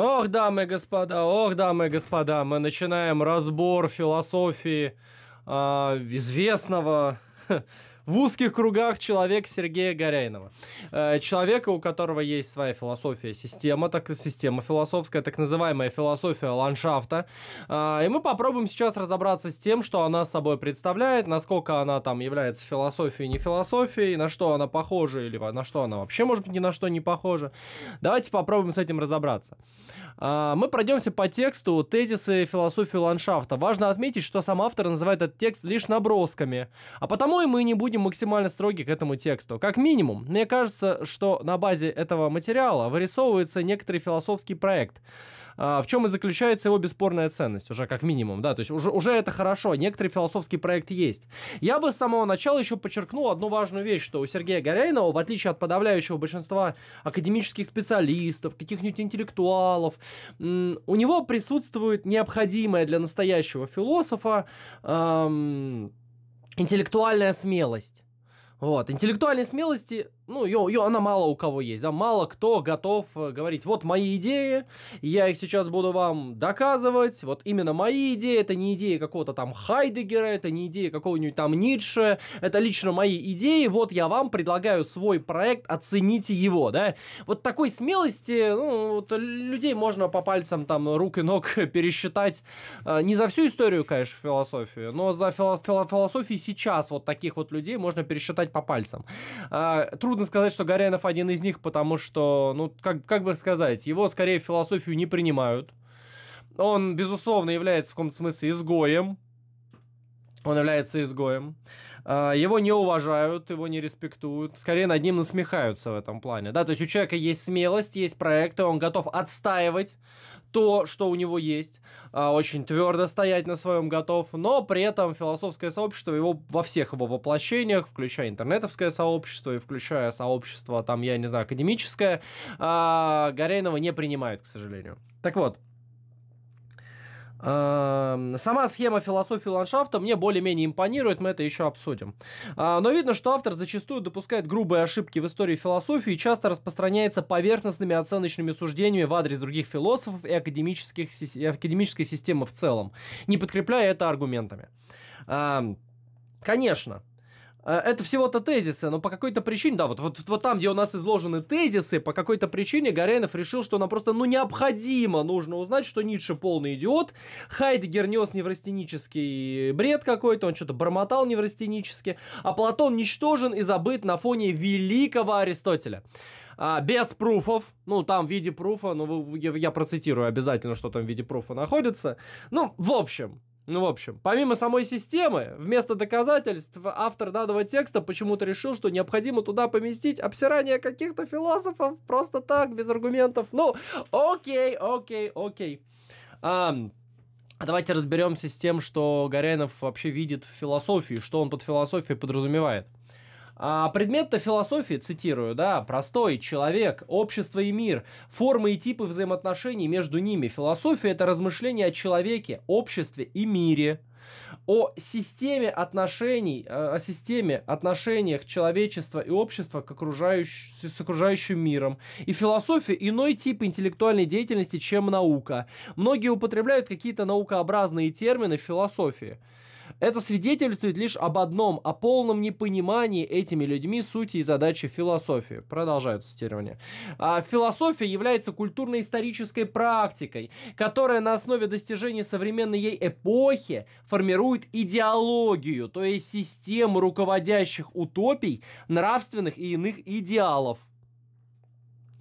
Ох, дамы и господа, ох, дамы и господа, мы начинаем разбор философии э, известного в узких кругах человек Сергея Горяйнова. Э, человека, у которого есть своя философия, система, так система философская, так называемая философия ландшафта. Э, и мы попробуем сейчас разобраться с тем, что она собой представляет, насколько она там является философией, не философией, на что она похожа или на что она вообще, может быть, ни на что не похожа. Давайте попробуем с этим разобраться. Э, мы пройдемся по тексту тезисы философии ландшафта. Важно отметить, что сам автор называет этот текст лишь набросками, а потому и мы не будем будем максимально строги к этому тексту. Как минимум, мне кажется, что на базе этого материала вырисовывается некоторый философский проект, а, в чем и заключается его бесспорная ценность, уже как минимум, да, то есть уже, уже это хорошо, некоторый философский проект есть. Я бы с самого начала еще подчеркнул одну важную вещь, что у Сергея Горяйнова, в отличие от подавляющего большинства академических специалистов, каких-нибудь интеллектуалов, у него присутствует необходимое для настоящего философа эм, интеллектуальная смелость. Вот, интеллектуальной смелости ну, ее, ее, она мало у кого есть, да, мало кто готов э, говорить, вот мои идеи, я их сейчас буду вам доказывать, вот именно мои идеи, это не идеи какого-то там Хайдегера, это не идеи какого-нибудь там Ницше, это лично мои идеи, вот я вам предлагаю свой проект, оцените его, да, вот такой смелости, ну, вот людей можно по пальцам там рук и ног пересчитать, э, не за всю историю, конечно, философию, но за фило фило философию сейчас вот таких вот людей можно пересчитать по пальцам. Э, Труд трудно сказать, что Горянов один из них, потому что, ну, как, как бы сказать, его скорее в философию не принимают. Он, безусловно, является в каком-то смысле изгоем. Он является изгоем. А, его не уважают, его не респектуют. Скорее, над ним насмехаются в этом плане. Да, то есть у человека есть смелость, есть проекты, он готов отстаивать то, что у него есть, а, очень твердо стоять на своем готов, но при этом философское сообщество его во всех его воплощениях, включая интернетовское сообщество и включая сообщество, там, я не знаю, академическое, а, Горяйнова не принимает, к сожалению. Так вот, Эм, сама схема философии ландшафта мне более-менее импонирует, мы это еще обсудим. А, но видно, что автор зачастую допускает грубые ошибки в истории философии и часто распространяется поверхностными оценочными суждениями в адрес других философов и академических, и академической системы в целом, не подкрепляя это аргументами. Эм, конечно, Э, это всего-то тезисы, но по какой-то причине, да, вот, вот, вот там, где у нас изложены тезисы, по какой-то причине Горенов решил, что нам просто, ну, необходимо нужно узнать, что Ницше полный идиот, Хайдегер нес неврастенический бред какой-то, он что-то бормотал неврастенически, а Платон ничтожен и забыт на фоне великого Аристотеля. А, без пруфов, ну, там в виде пруфа, ну, я, я процитирую обязательно, что там в виде пруфа находится. Ну, в общем, ну, в общем, помимо самой системы, вместо доказательств автор данного текста почему-то решил, что необходимо туда поместить обсирание каких-то философов просто так, без аргументов. Ну, окей, окей, окей. А, давайте разберемся с тем, что Горянов вообще видит в философии, что он под философией подразумевает. А предмет-то философии, цитирую, да, простой, человек, общество и мир, формы и типы взаимоотношений между ними. Философия – это размышление о человеке, обществе и мире о системе отношений, э, о системе отношениях человечества и общества к окружающ... с окружающим миром. И философия иной тип интеллектуальной деятельности, чем наука. Многие употребляют какие-то наукообразные термины в философии. Это свидетельствует лишь об одном, о полном непонимании этими людьми сути и задачи философии. Продолжают цитирование. А, философия является культурно-исторической практикой, которая на основе достижений современной ей эпохи формирует идеологию, то есть систему руководящих утопий, нравственных и иных идеалов.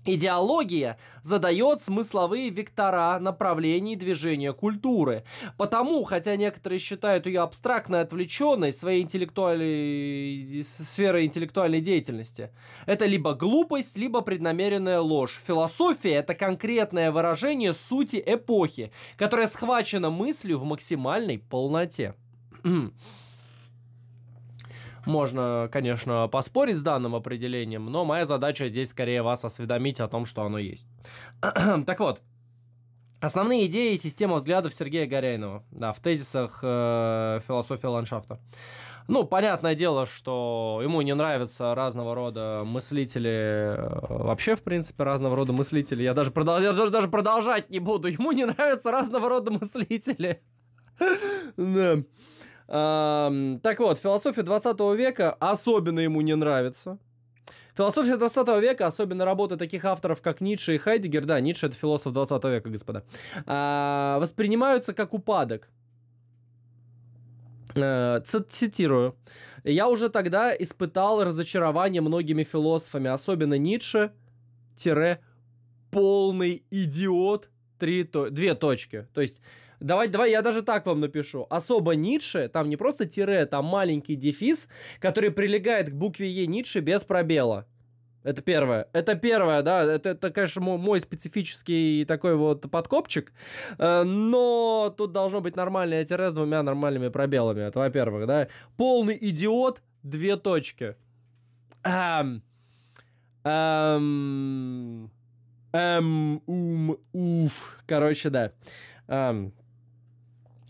Идеология задает смысловые вектора направлений движения культуры. Потому, хотя некоторые считают ее абстрактно отвлеченной своей интеллектуальной... сферой интеллектуальной деятельности, это либо глупость, либо преднамеренная ложь. Философия – это конкретное выражение сути эпохи, которая схвачена мыслью в максимальной полноте. Можно, конечно, поспорить с данным определением, но моя задача здесь скорее вас осведомить о том, что оно есть. так вот, Основные идеи и система взглядов Сергея Горяйнова да, в тезисах э, философии ландшафта. Ну, понятное дело, что ему не нравятся разного рода мыслители, э, вообще, в принципе, разного рода мыслители. Я даже, продол... Я даже продолжать не буду. Ему не нравятся разного рода мыслители. Да. Так вот, философия 20 века особенно ему не нравится. Философия 20 века, особенно работы таких авторов, как Ницше и Хайдегер, да, Ницше это философ 20 века, господа, а, воспринимаются как упадок. Э, цитирую. «Я уже тогда испытал разочарование многими философами, особенно Ницше, тире, полный идиот, три, то, две точки». То есть Давай, давай, я даже так вам напишу. Особо Ницше, там не просто тире, там маленький дефис, который прилегает к букве Е Ницше без пробела. Это первое. Это первое, да. Это, это конечно, мой специфический такой вот подкопчик. Э, но тут должно быть нормальное тире с двумя нормальными пробелами. Это во-первых, да. Полный идиот, две точки. Эм, эм, эм, ум, уф. Короче, да. Эм,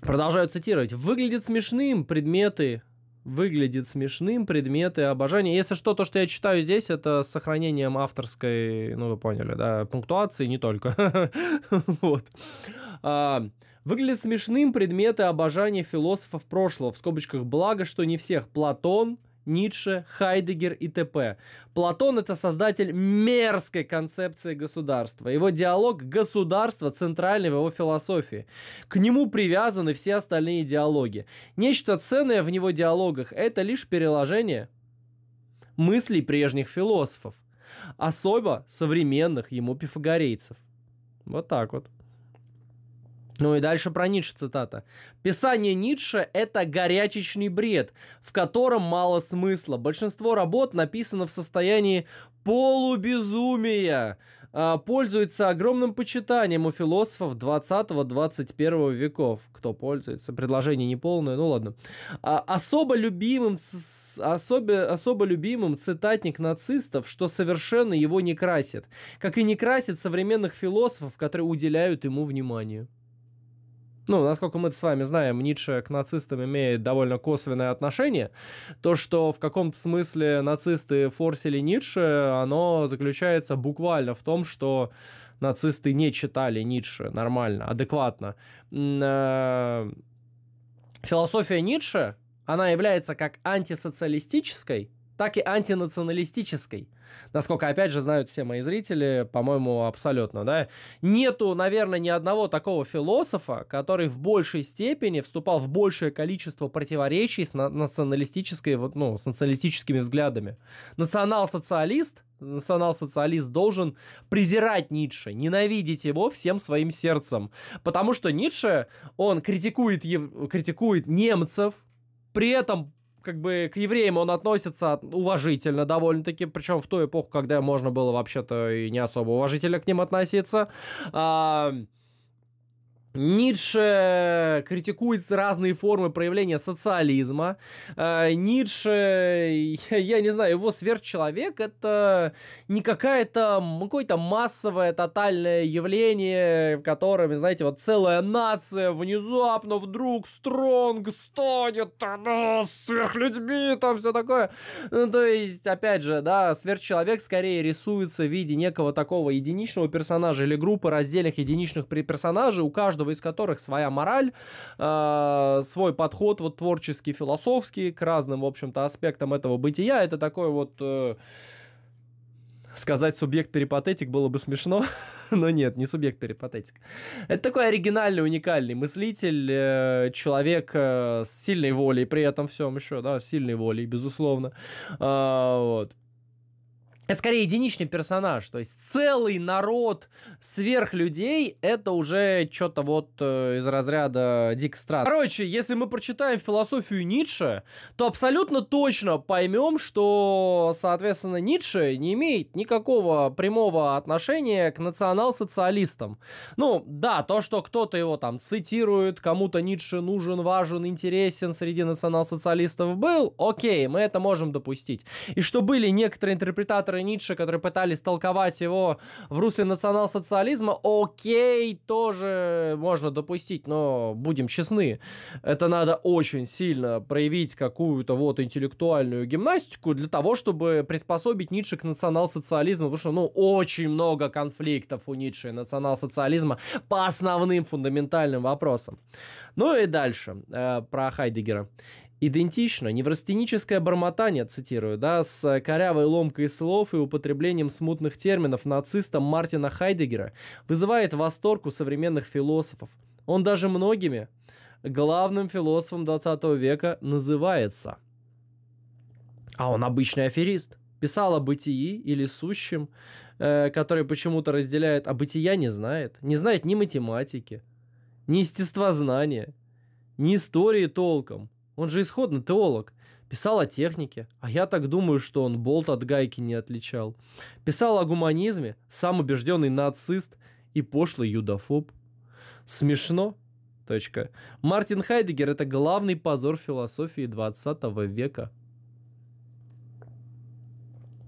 Продолжаю цитировать. Выглядит смешным предметы, выглядит смешным предметы обожания. Если что, то, что я читаю здесь, это с сохранением авторской, ну вы поняли, да, пунктуации, не только. Вот. А, выглядит смешным предметы обожания философов прошлого, в скобочках, благо, что не всех. Платон, Ницше, Хайдегер и т.п. Платон – это создатель мерзкой концепции государства. Его диалог «государство» центральный в его философии. К нему привязаны все остальные диалоги. Нечто ценное в него диалогах – это лишь переложение мыслей прежних философов, особо современных ему пифагорейцев. Вот так вот. Ну и дальше про Ницше цитата. «Писание Ницше – это горячечный бред, в котором мало смысла. Большинство работ написано в состоянии полубезумия, а, пользуется огромным почитанием у философов 20-21 веков. Кто пользуется? Предложение неполное, ну ладно. «А, особо любимым, особо, особо любимым цитатник нацистов, что совершенно его не красит. Как и не красит современных философов, которые уделяют ему внимание ну, насколько мы с вами знаем, Ницше к нацистам имеет довольно косвенное отношение. То, что в каком-то смысле нацисты форсили Ницше, оно заключается буквально в том, что нацисты не читали Ницше нормально, адекватно. Э, философия Ницше, она является как антисоциалистической, так и антинационалистической. Насколько, опять же, знают все мои зрители, по-моему, абсолютно, да. Нету, наверное, ни одного такого философа, который в большей степени вступал в большее количество противоречий с на- националистической, вот, ну, с националистическими взглядами. Национал-социалист, национал-социалист должен презирать Ницше, ненавидеть его всем своим сердцем. Потому что Ницше, он критикует, критикует немцев, при этом как бы к евреям он относится уважительно довольно-таки, причем в ту эпоху, когда можно было вообще-то и не особо уважительно к ним относиться. А, Ницше критикует разные формы проявления социализма. Э, Ницше, я не знаю, его сверхчеловек это не какая-то какое-то массовое тотальное явление, в котором, знаете, вот целая нация внезапно вдруг стронг стонет, она а сверхлюдьми, там все такое. Ну, то есть, опять же, да, сверхчеловек скорее рисуется в виде некого такого единичного персонажа или группы раздельных единичных персонажей. У каждого каждого из которых своя мораль, э, свой подход вот творческий, философский к разным, в общем-то, аспектам этого бытия. Это такой вот... Э, сказать субъект перипатетик было бы смешно, но нет, не субъект перипатетик. Это такой оригинальный, уникальный мыслитель, э, человек э, с сильной волей, при этом всем еще, да, с сильной волей, безусловно. А, вот это скорее единичный персонаж, то есть целый народ сверхлюдей, это уже что-то вот э, из разряда дик стран. Короче, если мы прочитаем философию Ницше, то абсолютно точно поймем, что, соответственно, Ницше не имеет никакого прямого отношения к национал-социалистам. Ну, да, то, что кто-то его там цитирует, кому-то Ницше нужен, важен, интересен среди национал-социалистов был, окей, мы это можем допустить. И что были некоторые интерпретаторы авторы Ницше, которые пытались толковать его в русле национал-социализма, окей, тоже можно допустить, но будем честны, это надо очень сильно проявить какую-то вот интеллектуальную гимнастику для того, чтобы приспособить Ницше к национал-социализму, потому что, ну, очень много конфликтов у Ницше и национал-социализма по основным фундаментальным вопросам. Ну и дальше э, про Хайдегера идентично. Неврастеническое бормотание, цитирую, да, с корявой ломкой слов и употреблением смутных терминов нациста Мартина Хайдегера вызывает восторг у современных философов. Он даже многими главным философом 20 века называется. А он обычный аферист. Писал о бытии или сущем, э, который почему-то разделяет, а бытия не знает. Не знает ни математики, ни естествознания, ни истории толком – он же исходно теолог. Писал о технике, а я так думаю, что он болт от гайки не отличал. Писал о гуманизме, сам убежденный нацист и пошлый юдофоб. Смешно? Точка. Мартин Хайдегер – это главный позор философии 20 века.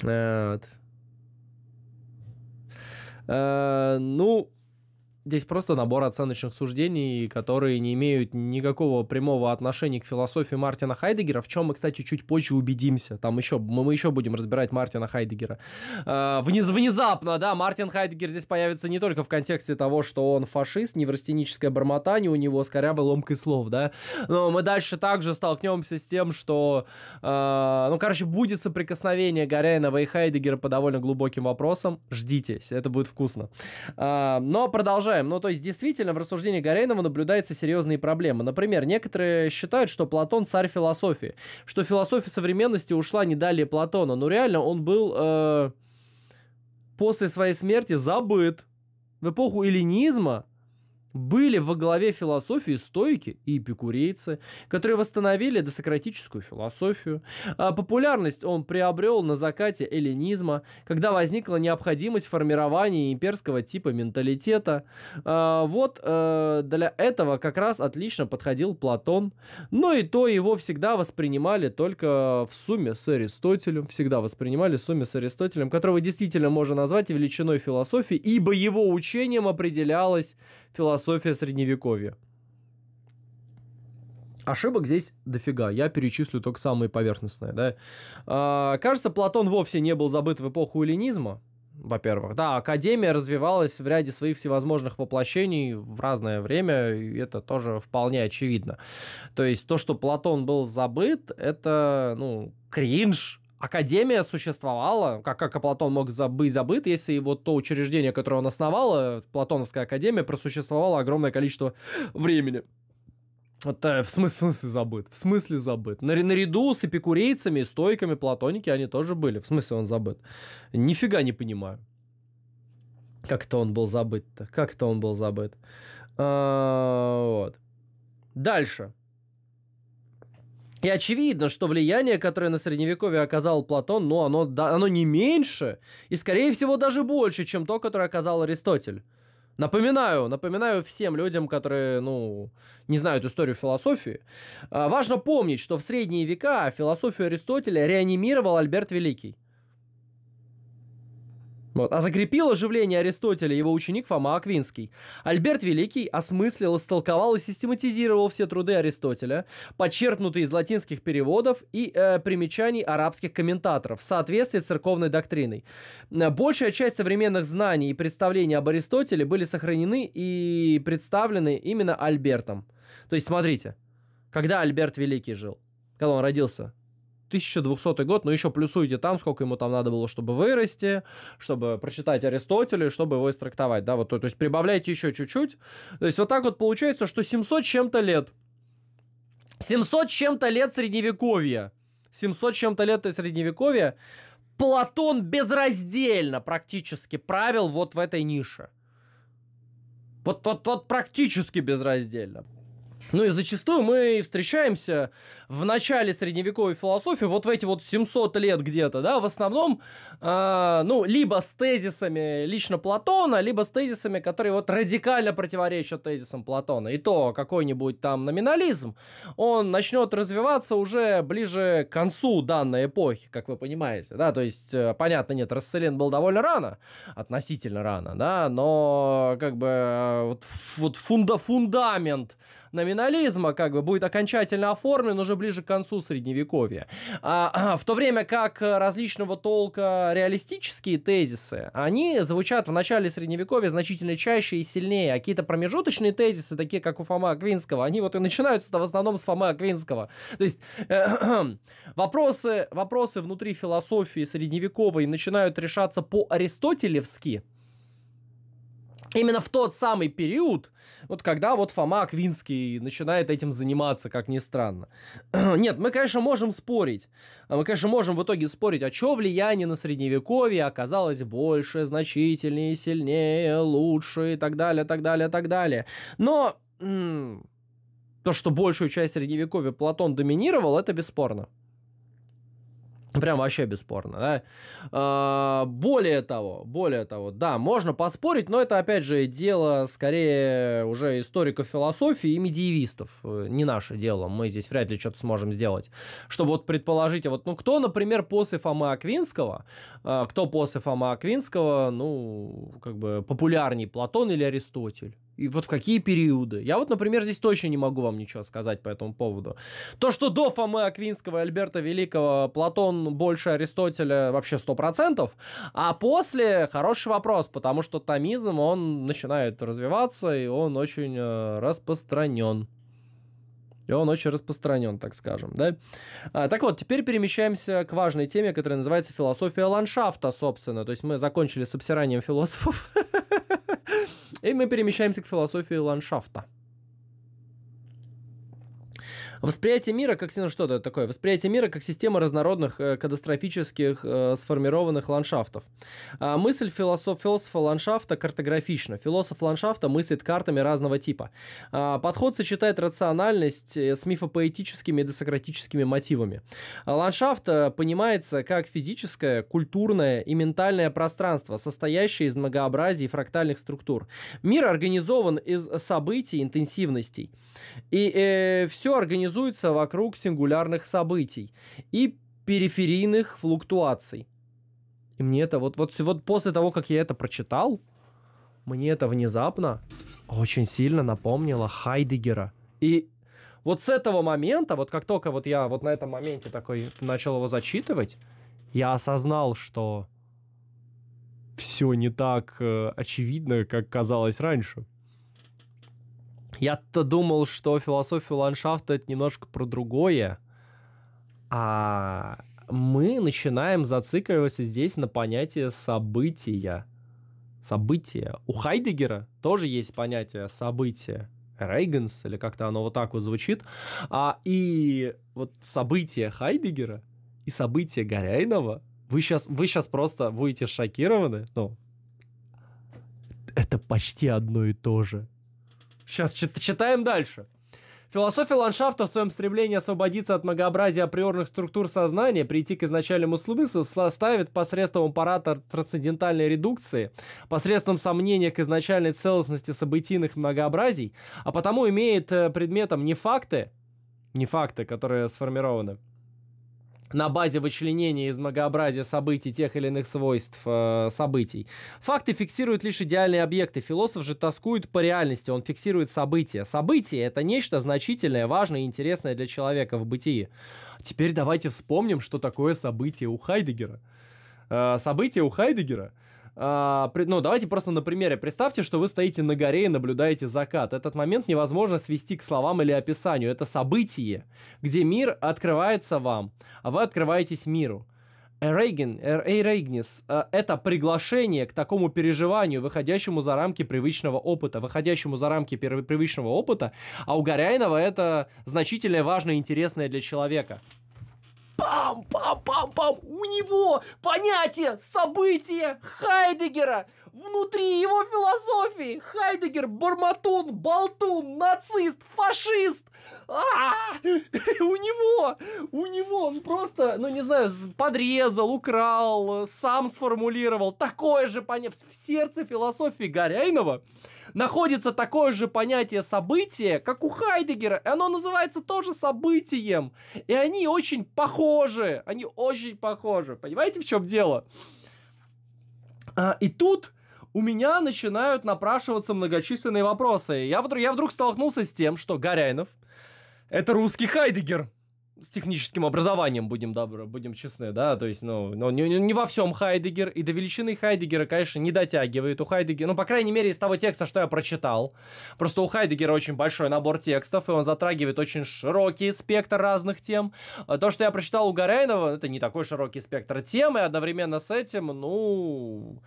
Э, вот. А, ну, Здесь просто набор оценочных суждений, которые не имеют никакого прямого отношения к философии Мартина Хайдегера, в чем мы, кстати, чуть позже убедимся. Там еще, мы, мы еще будем разбирать Мартина Хайдегера. Э, вниз, внезапно, да, Мартин Хайдегер здесь появится не только в контексте того, что он фашист, неврастеническое бормотание у него скорее, корявой ломкой слов, да, но мы дальше также столкнемся с тем, что, э, ну, короче, будет соприкосновение Горяйнова и Хайдегера по довольно глубоким вопросам. Ждите, это будет вкусно. Э, но продолжаем продолжаем. Ну, то есть, действительно, в рассуждении Горейнова наблюдаются серьезные проблемы. Например, некоторые считают, что Платон царь философии, что философия современности ушла не далее Платона. Но реально он был э, после своей смерти забыт. В эпоху эллинизма были во главе философии стойки и эпикурейцы, которые восстановили досократическую философию. А популярность он приобрел на закате эллинизма, когда возникла необходимость формирования имперского типа менталитета. А, вот э, для этого как раз отлично подходил Платон, но и то его всегда воспринимали только в сумме с Аристотелем, всегда воспринимали в сумме с Аристотелем, которого действительно можно назвать величиной философии, ибо его учением определялось философия средневековья. Ошибок здесь дофига, я перечислю только самые поверхностные, да. А, кажется, Платон вовсе не был забыт в эпоху эллинизма, во-первых. Да, Академия развивалась в ряде своих всевозможных воплощений в разное время, и это тоже вполне очевидно. То есть то, что Платон был забыт, это, ну, кринж, Академия существовала, как, как Платон мог забыть забыт, если вот то учреждение, которое он основал, э, Платоновская академия, просуществовало огромное количество времени. Вот, э, в, смысле, в смысле забыт? В смысле забыт? На Наряду с эпикурейцами, стойками, платоники они тоже были. В смысле он забыт? Нифига не понимаю. Как это он был забыт-то? Как это он был забыт? А, вот. Дальше. И очевидно, что влияние, которое на средневековье оказал Платон, ну, оно, да, оно не меньше и, скорее всего, даже больше, чем то, которое оказал Аристотель. Напоминаю, напоминаю всем людям, которые, ну, не знают историю философии. А, важно помнить, что в средние века философию Аристотеля реанимировал Альберт Великий. Вот. А закрепил оживление Аристотеля его ученик Фома Аквинский. Альберт Великий осмыслил, истолковал и систематизировал все труды Аристотеля, подчеркнутые из латинских переводов и э, примечаний арабских комментаторов в соответствии с церковной доктриной. Э, большая часть современных знаний и представлений об Аристотеле были сохранены и представлены именно Альбертом. То есть, смотрите, когда Альберт Великий жил, когда он родился – 1200 год, но еще плюсуйте там, сколько ему там надо было, чтобы вырасти, чтобы прочитать Аристотеля, чтобы его истрактовать, да, вот, то, то есть прибавляйте еще чуть-чуть. То есть вот так вот получается, что 700 чем-то лет. 700 чем-то лет средневековья. 700 чем-то лет средневековья. Платон безраздельно практически правил вот в этой нише. Вот, вот, вот практически безраздельно. Ну и зачастую мы встречаемся в начале средневековой философии, вот в эти вот 700 лет где-то, да, в основном, э, ну, либо с тезисами лично Платона, либо с тезисами, которые вот радикально противоречат тезисам Платона. И то какой-нибудь там номинализм, он начнет развиваться уже ближе к концу данной эпохи, как вы понимаете, да, то есть, э, понятно, нет, расцелен был довольно рано, относительно рано, да, но как бы э, вот, вот фунда фундамент номинализма как бы будет окончательно оформлен уже ближе к концу Средневековья. А, в то время как различного толка реалистические тезисы, они звучат в начале Средневековья значительно чаще и сильнее, а какие-то промежуточные тезисы, такие как у Фома Аквинского, они вот и начинаются в основном с Фома Аквинского. То есть вопросы, вопросы внутри философии средневековой начинают решаться по-аристотелевски – именно в тот самый период, вот когда вот Фома Аквинский начинает этим заниматься, как ни странно. Нет, мы, конечно, можем спорить. А мы, конечно, можем в итоге спорить, а что влияние на Средневековье оказалось больше, значительнее, сильнее, лучше и так далее, так далее, так далее. Но то, что большую часть Средневековья Платон доминировал, это бесспорно. Ну, прям вообще бесспорно, да. А, более того, более того, да, можно поспорить, но это, опять же, дело скорее уже историков философии и медиевистов. Э, не наше дело, мы здесь вряд ли что-то сможем сделать. Чтобы вот предположить, а вот, ну, кто, например, после Фомы Аквинского, а, кто после Фомы Аквинского, ну, как бы популярней, Платон или Аристотель? И вот в какие периоды? Я вот, например, здесь точно не могу вам ничего сказать по этому поводу. То, что до Фомы Аквинского и Альберта Великого Платон больше Аристотеля вообще 100%, а после хороший вопрос, потому что томизм, он начинает развиваться, и он очень э, распространен. И он очень распространен, так скажем, да? А, так вот, теперь перемещаемся к важной теме, которая называется философия ландшафта, собственно. То есть мы закончили с обсиранием философов. И мы перемещаемся к философии ландшафта. Восприятие мира как ну, что-то такое. Восприятие мира как система разнородных э, катастрофических э, сформированных ландшафтов. А мысль философ, философа ландшафта картографична. Философ ландшафта мыслит картами разного типа. А, подход сочетает рациональность э, с мифопоэтическими и десократическими мотивами. А ландшафт э, понимается как физическое, культурное и ментальное пространство, состоящее из многообразий и фрактальных структур. Мир организован из событий, интенсивностей. И э, все организовано организуется вокруг сингулярных событий и периферийных флуктуаций. И мне это вот, вот, вот после того, как я это прочитал, мне это внезапно очень сильно напомнило Хайдегера. И вот с этого момента, вот как только вот я вот на этом моменте такой начал его зачитывать, я осознал, что все не так э, очевидно, как казалось раньше. Я-то думал, что философия ландшафта это немножко про другое, а мы начинаем зацикливаться здесь на понятие события. События. У Хайдегера тоже есть понятие события. Рейганс, или как-то оно вот так вот звучит. А, и вот события Хайдегера и события Горяйнова, вы сейчас, вы сейчас просто будете шокированы. Но ну, это почти одно и то же. Сейчас читаем дальше. Философия ландшафта в своем стремлении освободиться от многообразия априорных структур сознания, прийти к изначальному смыслу, составит посредством аппарата трансцендентальной редукции, посредством сомнения к изначальной целостности событийных многообразий, а потому имеет э, предметом не факты, не факты, которые сформированы, на базе вычленения из многообразия событий тех или иных свойств э, событий. Факты фиксируют лишь идеальные объекты. Философ же тоскует по реальности, он фиксирует события. События — это нечто значительное, важное и интересное для человека в бытии. Теперь давайте вспомним, что такое событие у Хайдегера. Э, событие у Хайдегера — а, ну, давайте просто на примере. Представьте, что вы стоите на горе и наблюдаете закат. Этот момент невозможно свести к словам или описанию. Это событие, где мир открывается вам, а вы открываетесь миру. Рейген, Рейгнис, э, это приглашение к такому переживанию, выходящему за рамки привычного опыта, выходящему за рамки привычного опыта, а у Горяйнова это значительное, важное, интересное для человека пам-пам-пам-пам, у него понятие, событие Хайдегера внутри его философии. Хайдегер, бормотун, болтун, нацист, фашист. а У него, у него он просто, ну не знаю, подрезал, украл, сам сформулировал. Такое же понятие в сердце философии Горяйнова находится такое же понятие события, как у Хайдегера, и оно называется тоже событием. И они очень похожи, они очень похожи. Понимаете, в чем дело? А, и тут у меня начинают напрашиваться многочисленные вопросы. Я вдруг, я вдруг столкнулся с тем, что Горяйнов это русский Хайдегер с техническим образованием, будем, добро, будем честны, да, то есть, ну, ну не, не во всем Хайдегер, и до величины Хайдегера, конечно, не дотягивает у Хайдегера, ну, по крайней мере, из того текста, что я прочитал, просто у Хайдегера очень большой набор текстов, и он затрагивает очень широкий спектр разных тем, а то, что я прочитал у Горейнова, это не такой широкий спектр тем, и одновременно с этим, ну,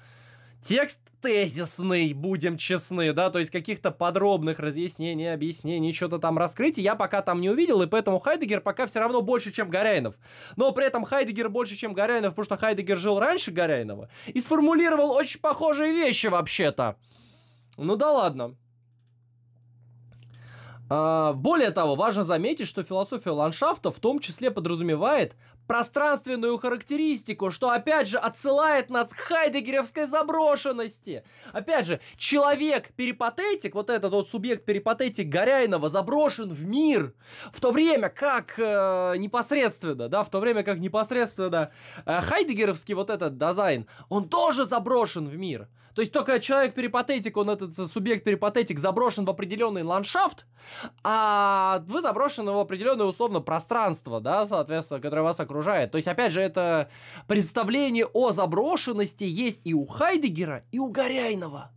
Текст тезисный, будем честны, да, то есть каких-то подробных разъяснений, объяснений, что-то там раскрытий я пока там не увидел, и поэтому Хайдегер пока все равно больше, чем Горяинов. Но при этом Хайдегер больше, чем Горяинов, потому что Хайдегер жил раньше Горяинова и сформулировал очень похожие вещи вообще-то. Ну да ладно. А, более того, важно заметить, что философия ландшафта в том числе подразумевает пространственную характеристику, что опять же отсылает нас к Хайдегеровской заброшенности. Опять же, человек-перипатетик, вот этот вот субъект-перипатетик Горяйнова заброшен в мир, в то время как э, непосредственно, да, в то время как непосредственно э, хайдегеровский вот этот дизайн, он тоже заброшен в мир. То есть только человек-перипатетик, он этот э, субъект-перипатетик заброшен в определенный ландшафт, а вы заброшены в определенное условно пространство, да, соответственно, которое вас окружает. То есть, опять же, это представление о заброшенности есть и у Хайдегера, и у Горяйного.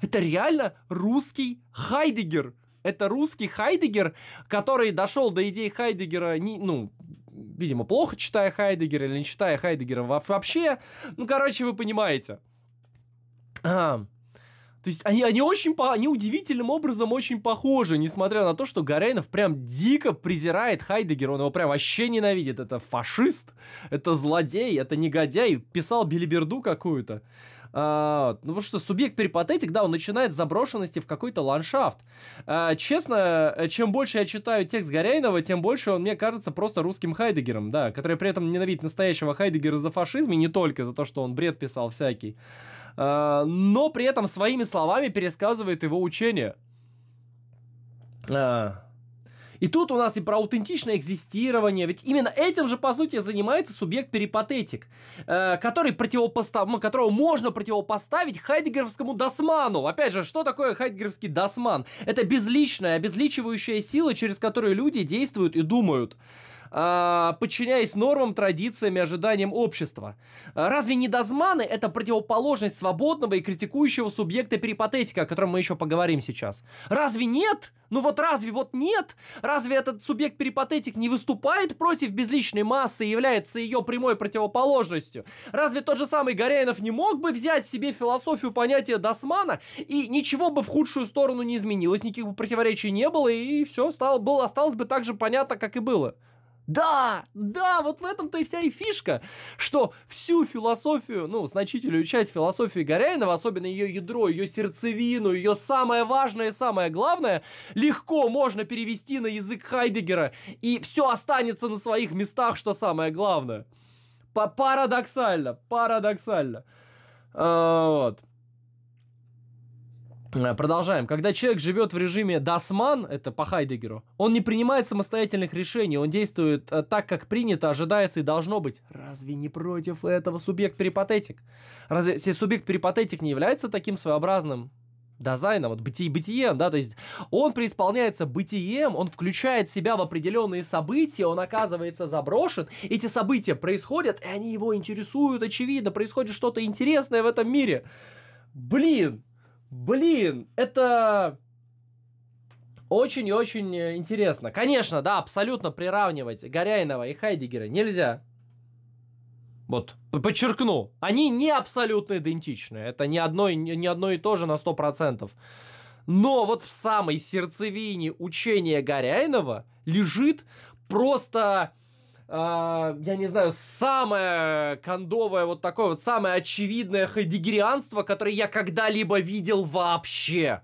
Это реально русский Хайдегер. Это русский Хайдегер, который дошел до идеи Хайдегера, не, ну, видимо, плохо читая Хайдегера или не читая Хайдегера вообще. Ну, короче, вы понимаете. То есть они, они очень, по, они удивительным образом очень похожи, несмотря на то, что Горяйнов прям дико презирает Хайдегера, он его прям вообще ненавидит. Это фашист, это злодей, это негодяй, писал билиберду какую-то. А, ну, потому что субъект перипатетик, да, он начинает с заброшенности в какой-то ландшафт. А, честно, чем больше я читаю текст Горяйнова, тем больше он мне кажется просто русским Хайдегером, да, который при этом ненавидит настоящего Хайдегера за фашизм, и не только за то, что он бред писал всякий. А, но при этом своими словами пересказывает его учение. А. И тут у нас и про аутентичное экзистирование, ведь именно этим же, по сути, занимается субъект перипатетик, э, который противопостав... которого можно противопоставить хайдегеровскому досману. Опять же, что такое хайдегеровский досман? Это безличная, обезличивающая сила, через которую люди действуют и думают. А, подчиняясь нормам, традициям и ожиданиям общества. А, разве не дозманы – это противоположность свободного и критикующего субъекта перипатетика, о котором мы еще поговорим сейчас? Разве нет? Ну вот разве вот нет? Разве этот субъект-перипатетик не выступает против безличной массы и является ее прямой противоположностью? Разве тот же самый Горяинов не мог бы взять в себе философию понятия Досмана и ничего бы в худшую сторону не изменилось, никаких бы противоречий не было, и все стало, было, осталось бы так же понятно, как и было? Да, да, вот в этом-то и вся и фишка, что всю философию, ну, значительную часть философии Горяйнова, особенно ее ядро, ее сердцевину, ее самое важное и самое главное, легко можно перевести на язык Хайдегера, и все останется на своих местах, что самое главное. Парадоксально, парадоксально. А, вот. Э, продолжаем. Когда человек живет в режиме дасман, это по Хайдегеру, он не принимает самостоятельных решений, он действует э, так, как принято, ожидается и должно быть. Разве не против этого субъект-перипатетик? Разве если субъект-перипатетик не является таким своеобразным дизайном, вот бытие, бытием, да, то есть он преисполняется бытием, он включает себя в определенные события, он оказывается заброшен, эти события происходят, и они его интересуют, очевидно, происходит что-то интересное в этом мире. Блин, Блин, это очень и очень э, интересно. Конечно, да, абсолютно приравнивать Горяйнова и Хайдигера нельзя. Вот, подчеркну, они не абсолютно идентичны. Это не одно, не одно и то же на 100%. Но вот в самой сердцевине учения Горяйнова лежит просто а, я не знаю, самое кондовое вот такое вот, самое очевидное хайдегерианство, которое я когда-либо видел вообще.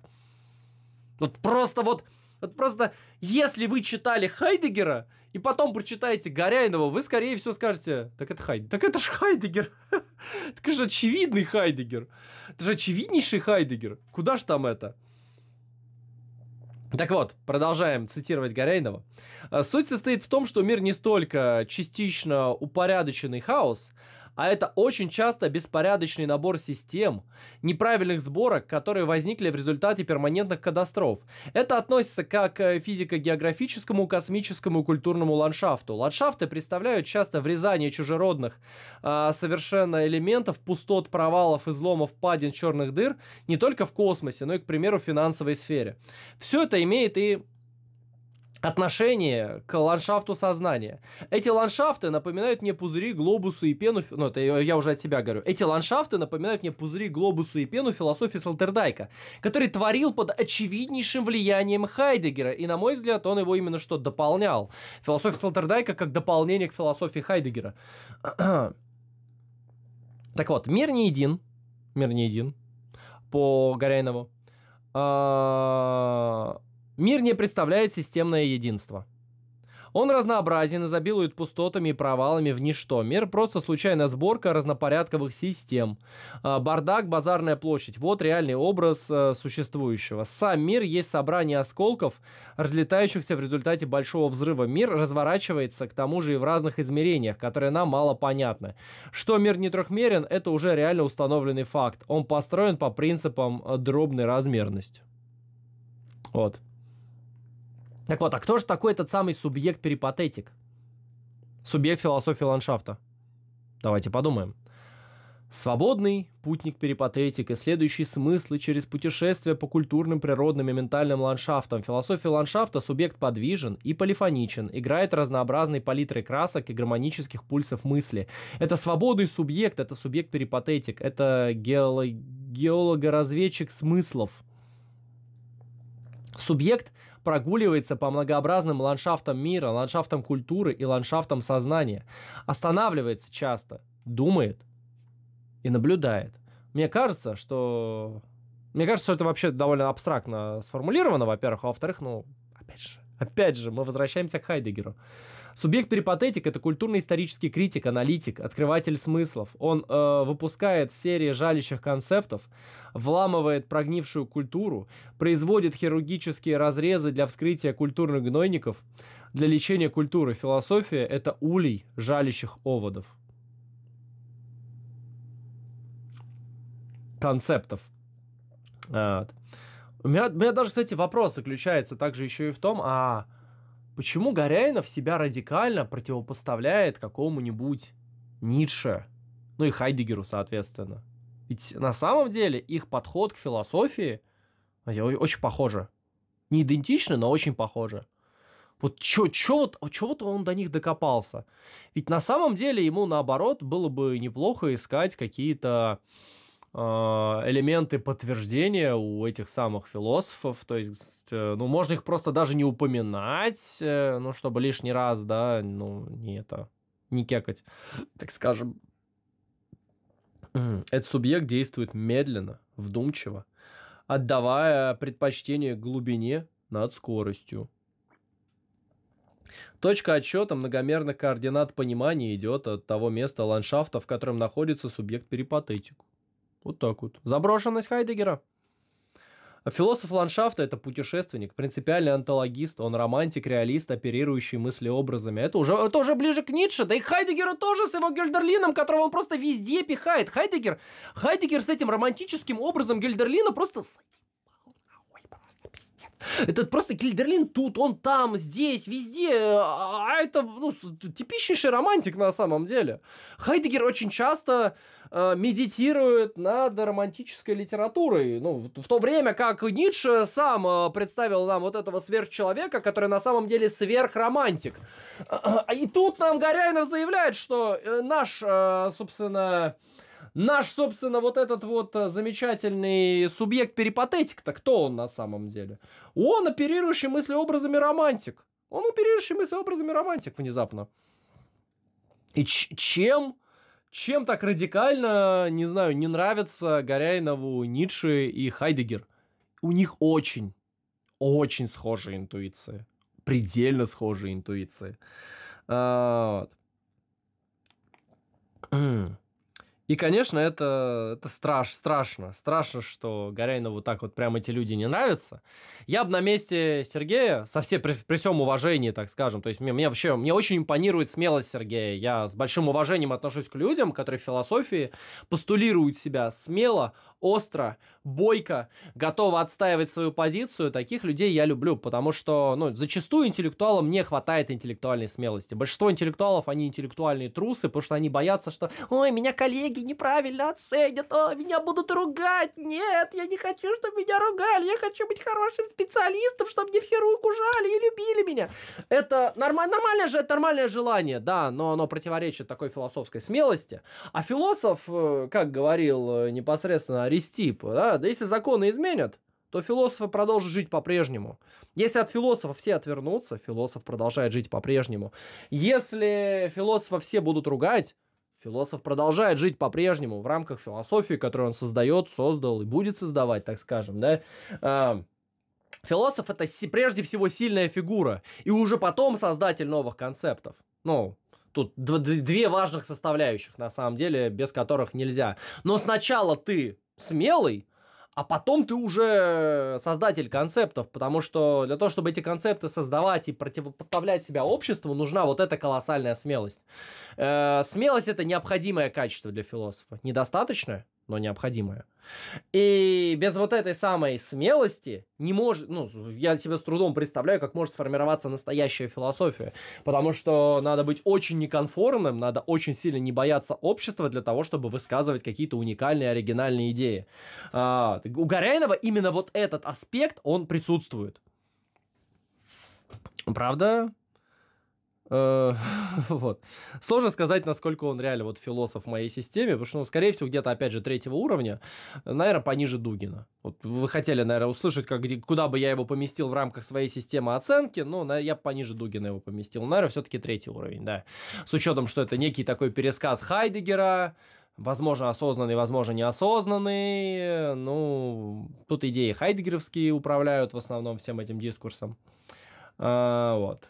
Вот просто вот, вот просто, если вы читали Хайдегера, и потом прочитаете Горяйнова, вы, скорее всего, скажете, так это Хайд, Так это же Хайдегер. так это же очевидный Хайдегер. Это же очевиднейший Хайдегер. Куда ж там это? Так вот, продолжаем цитировать Горейнова. Суть состоит в том, что мир не столько частично упорядоченный хаос – а это очень часто беспорядочный набор систем, неправильных сборок, которые возникли в результате перманентных катастроф. Это относится как к физико-географическому, космическому и культурному ландшафту. Ландшафты представляют часто врезание чужеродных э, совершенно элементов, пустот, провалов, изломов, падин, черных дыр не только в космосе, но и, к примеру, в финансовой сфере. Все это имеет и отношение к ландшафту сознания. Эти ландшафты напоминают мне пузыри, глобусы и пену... Ну, это я уже от себя говорю. Эти ландшафты напоминают мне пузыри, глобусы и пену философии Салтердайка, который творил под очевиднейшим влиянием Хайдегера, и, на мой взгляд, он его именно что дополнял. Философия Салтердайка как дополнение к философии Хайдегера. так вот, мир не един. Мир не един. По Горяйнову. А Мир не представляет системное единство. Он разнообразен, и забилует пустотами и провалами в ничто. Мир просто случайная сборка разнопорядковых систем. А, бардак, базарная площадь. Вот реальный образ э, существующего. Сам мир есть собрание осколков, разлетающихся в результате большого взрыва. Мир разворачивается, к тому же и в разных измерениях, которые нам мало понятны. Что мир не трехмерен, это уже реально установленный факт. Он построен по принципам э, дробной размерности. Вот. Так вот, а кто же такой этот самый субъект-перипатетик? Субъект философии ландшафта. Давайте подумаем. Свободный путник-перипатетик, исследующий смыслы через путешествия по культурным, природным и ментальным ландшафтам. Философия ландшафта субъект подвижен и полифоничен, играет разнообразной палитрой красок и гармонических пульсов мысли. Это свободный субъект, это субъект-перипатетик, это геолог... геологоразведчик смыслов. Субъект прогуливается по многообразным ландшафтам мира, ландшафтам культуры и ландшафтам сознания. Останавливается часто, думает и наблюдает. Мне кажется, что... Мне кажется, что это вообще довольно абстрактно сформулировано, во-первых, а во-вторых, ну, опять же, опять же, мы возвращаемся к Хайдегеру. Субъект перипатетик — это культурно-исторический критик, аналитик, открыватель смыслов. Он э, выпускает серии жалящих концептов, вламывает прогнившую культуру, производит хирургические разрезы для вскрытия культурных гнойников. Для лечения культуры философия — это улей жалящих оводов. Концептов. Э, вот. У меня, у меня даже, кстати, вопрос заключается также еще и в том, а Почему Горяинов себя радикально противопоставляет какому-нибудь Ницше, ну и Хайдегеру, соответственно? Ведь на самом деле их подход к философии а, очень похоже. Не идентично, но очень похоже. Вот чё, чё вот, а чего вот он до них докопался. Ведь на самом деле ему, наоборот, было бы неплохо искать какие-то Э, элементы подтверждения у этих самых философов, то есть, э, ну, можно их просто даже не упоминать, э, ну, чтобы лишний раз, да, ну, не это, не кекать, так скажем. Этот субъект действует медленно, вдумчиво, отдавая предпочтение глубине над скоростью. Точка отсчета многомерных координат понимания идет от того места ландшафта, в котором находится субъект перипатетику. Вот так вот. Заброшенность Хайдегера. Философ ландшафта – это путешественник, принципиальный антологист, он романтик, реалист, оперирующий мыслеобразами. Это уже, это уже ближе к Ницше, да и Хайдегеру тоже с его Гельдерлином, которого он просто везде пихает. Хайдегер, Хайдегер с этим романтическим образом Гельдерлина просто это просто Кильдерлин тут, он там, здесь, везде. А это ну, типичнейший романтик на самом деле. Хайдегер очень часто э, медитирует над романтической литературой. Ну, в, в то время как Ницше сам э, представил нам вот этого сверхчеловека, который на самом деле сверхромантик. А, и тут нам Горяинов заявляет, что э, наш, э, собственно, Наш, собственно, вот этот вот э, замечательный субъект перипатетик-то кто он на самом деле? Он оперирующий мыслеобразами романтик. Он оперирующий мыслеобразами романтик внезапно. И чем, чем так радикально, не знаю, не нравится Горяйнову Ницше и Хайдегер? У них очень, очень схожие интуиции. Предельно схожие интуиции. А, вот. И, конечно, это, это страш, страшно. Страшно, что Горяйнову так вот прям эти люди не нравятся. Я бы на месте Сергея, со все, при, при всем уважении, так скажем, то есть мне, мне вообще, мне очень импонирует смелость Сергея. Я с большим уважением отношусь к людям, которые в философии постулируют себя смело, остро, бойко, готовы отстаивать свою позицию. Таких людей я люблю, потому что, ну, зачастую интеллектуалам не хватает интеллектуальной смелости. Большинство интеллектуалов, они интеллектуальные трусы, потому что они боятся, что, ой, меня коллеги деньги неправильно оценят, о, а, меня будут ругать, нет, я не хочу, чтобы меня ругали, я хочу быть хорошим специалистом, чтобы мне все руку жали и любили меня. Это нормально, нормальное же, это нормальное желание, да, но оно противоречит такой философской смелости. А философ, э, как говорил э, непосредственно Аристип, да, да если законы изменят, то философы продолжат жить по-прежнему. Если от философа все отвернутся, философ продолжает жить по-прежнему. Если философа все будут ругать, Философ продолжает жить по-прежнему в рамках философии, которую он создает, создал и будет создавать, так скажем, да. А, философ это прежде всего сильная фигура, и уже потом создатель новых концептов. Ну, тут две важных составляющих, на самом деле, без которых нельзя. Но сначала ты смелый, а потом ты уже создатель концептов, потому что для того, чтобы эти концепты создавать и противопоставлять себя обществу, нужна вот эта колоссальная смелость. Э, смелость это необходимое качество для философа, недостаточное но необходимое. И без вот этой самой смелости не может, ну, я себе с трудом представляю, как может сформироваться настоящая философия, потому что надо быть очень неконформным, надо очень сильно не бояться общества для того, чтобы высказывать какие-то уникальные, оригинальные идеи. А, у Горяйнова именно вот этот аспект, он присутствует. Правда? Э, вот. Сложно сказать, насколько он реально вот философ в моей системе, потому что, ну, скорее всего, где-то, опять же, третьего уровня, наверное, пониже Дугина. Вот вы хотели, наверное, услышать, как, где, куда бы я его поместил в рамках своей системы оценки, но на, я пониже Дугина его поместил. Ну, наверное, все-таки третий уровень, да. С учетом, что это некий такой пересказ Хайдегера, возможно, осознанный, возможно, неосознанный. Ну, тут идеи хайдегеровские управляют в основном всем этим дискурсом. А, вот.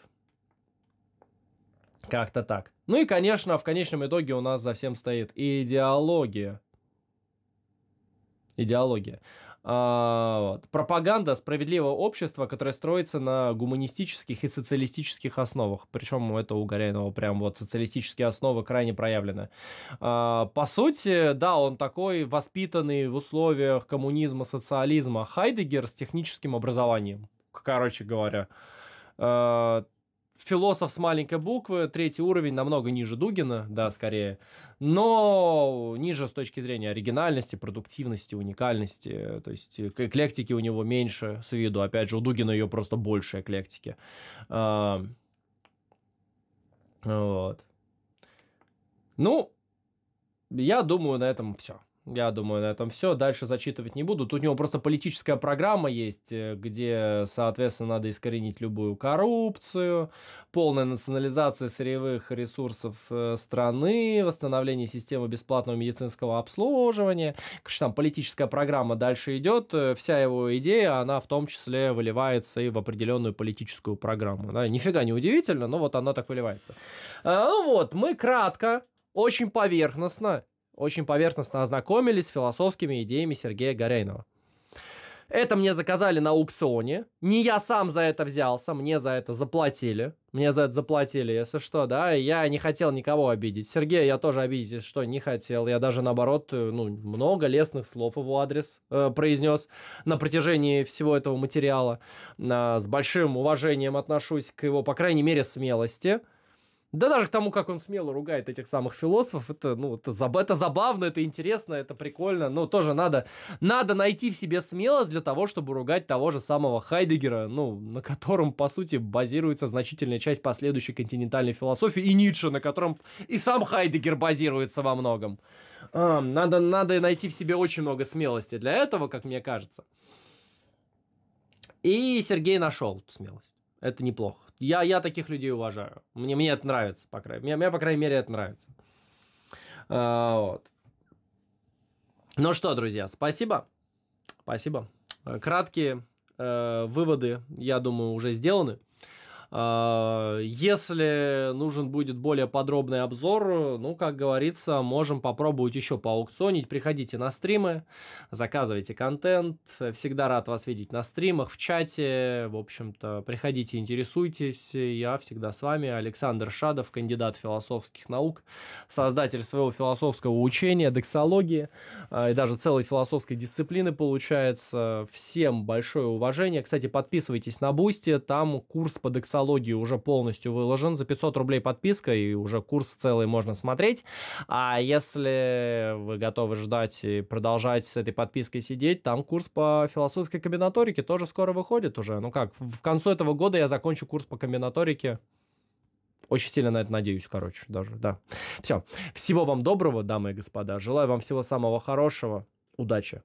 Как-то так. Ну и, конечно, в конечном итоге у нас за всем стоит идеология. Идеология. А, вот. Пропаганда справедливого общества, которое строится на гуманистических и социалистических основах. Причем у этого у Горяйнова прям вот социалистические основы крайне проявлены. А, по сути, да, он такой воспитанный в условиях коммунизма, социализма Хайдегер с техническим образованием, короче говоря. А, философ с маленькой буквы, третий уровень намного ниже Дугина, да, скорее, но ниже с точки зрения оригинальности, продуктивности, уникальности, то есть эклектики у него меньше с виду, опять же, у Дугина ее просто больше эклектики. А, вот. Ну, я думаю, на этом все. Я думаю, на этом все. Дальше зачитывать не буду. Тут у него просто политическая программа есть, э, где, соответственно, надо искоренить любую коррупцию, полная национализация сырьевых ресурсов э, страны, восстановление системы бесплатного медицинского обслуживания. Конечно, там политическая программа дальше идет. Э, вся его идея, она в том числе выливается и в определенную политическую программу. Да, нифига не удивительно, но вот она так выливается. А, ну вот, мы кратко, очень поверхностно очень поверхностно ознакомились с философскими идеями Сергея Горейнова. Это мне заказали на аукционе. Не я сам за это взялся, мне за это заплатили. Мне за это заплатили, если что, да. Я не хотел никого обидеть. Сергея я тоже обидеть, если что, не хотел. Я даже, наоборот, э, ну, много лестных слов его адрес э, произнес на протяжении всего этого материала. Э, с большим уважением отношусь к его, по крайней мере, смелости. Да даже к тому, как он смело ругает этих самых философов, это, ну, это, заб, это забавно, это интересно, это прикольно, но тоже надо, надо найти в себе смелость для того, чтобы ругать того же самого Хайдегера, ну, на котором, по сути, базируется значительная часть последующей континентальной философии, и Ницше, на котором и сам Хайдегер базируется во многом. А, надо, надо найти в себе очень много смелости для этого, как мне кажется. И Сергей нашел смелость. Это неплохо. Я, я таких людей уважаю. Мне, мне это нравится, по крайней мере. Мне, по крайней мере, это нравится. А, вот. Ну что, друзья, спасибо. Спасибо. Э, краткие э, выводы, я думаю, уже сделаны. А, если нужен будет более подробный обзор, ну, как говорится, можем попробовать еще поаукционить. Приходите на стримы, заказывайте контент. Всегда рад вас видеть на стримах, в чате. В общем-то, приходите, интересуйтесь. Я всегда с вами, Александр Шадов, кандидат философских наук, создатель своего философского учения, дексологии а, и даже целой философской дисциплины получается. Всем большое уважение. Кстати, подписывайтесь на Бусти, там курс по дексологии курсологию уже полностью выложен. За 500 рублей подписка, и уже курс целый можно смотреть. А если вы готовы ждать и продолжать с этой подпиской сидеть, там курс по философской комбинаторике тоже скоро выходит уже. Ну как, в конце этого года я закончу курс по комбинаторике. Очень сильно на это надеюсь, короче, даже, да. Все. Всего вам доброго, дамы и господа. Желаю вам всего самого хорошего. Удачи.